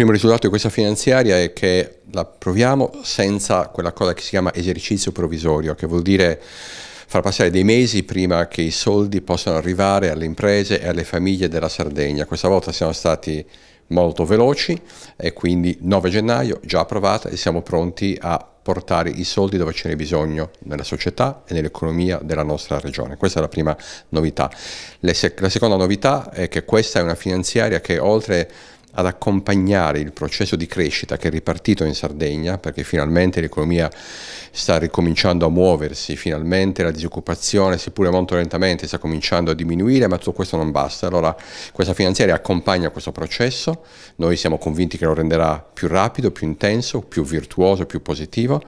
primo risultato di questa finanziaria è che la proviamo senza quella cosa che si chiama esercizio provvisorio, che vuol dire far passare dei mesi prima che i soldi possano arrivare alle imprese e alle famiglie della Sardegna. Questa volta siamo stati molto veloci e quindi 9 gennaio già approvata e siamo pronti a portare i soldi dove ce n'è bisogno nella società e nell'economia della nostra regione. Questa è la prima novità. la seconda novità è che questa è una finanziaria che oltre ad accompagnare il processo di crescita che è ripartito in Sardegna, perché finalmente l'economia sta ricominciando a muoversi, finalmente la disoccupazione, seppure molto lentamente, sta cominciando a diminuire, ma tutto questo non basta. Allora questa finanziaria accompagna questo processo, noi siamo convinti che lo renderà più rapido, più intenso, più virtuoso, più positivo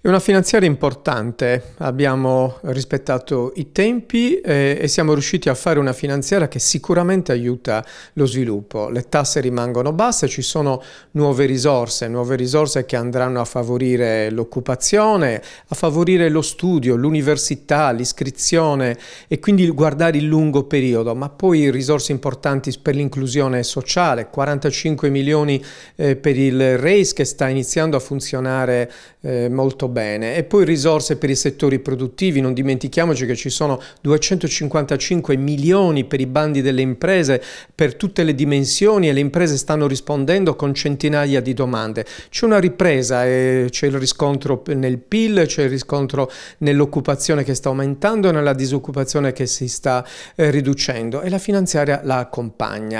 è una finanziaria importante, abbiamo rispettato i tempi e, eh, e siamo riusciti a fare una finanziaria che sicuramente aiuta lo sviluppo. Le tasse rimangono basse, ci sono nuove risorse, nuove risorse che andranno a favorire l'occupazione, a favorire lo studio, l'università, l'iscrizione e quindi guardare il lungo periodo, ma poi risorse importanti per l'inclusione sociale, 45 milioni eh, per il RACE che sta iniziando a funzionare eh, molto bene e poi risorse per i settori produttivi, non dimentichiamoci che ci sono 255 milioni per i bandi delle imprese per tutte le dimensioni e le imprese stanno rispondendo con centinaia di domande. C'è una ripresa, eh, c'è il riscontro nel PIL, c'è il riscontro nell'occupazione che sta aumentando e nella disoccupazione che si sta eh, riducendo e la finanziaria la accompagna.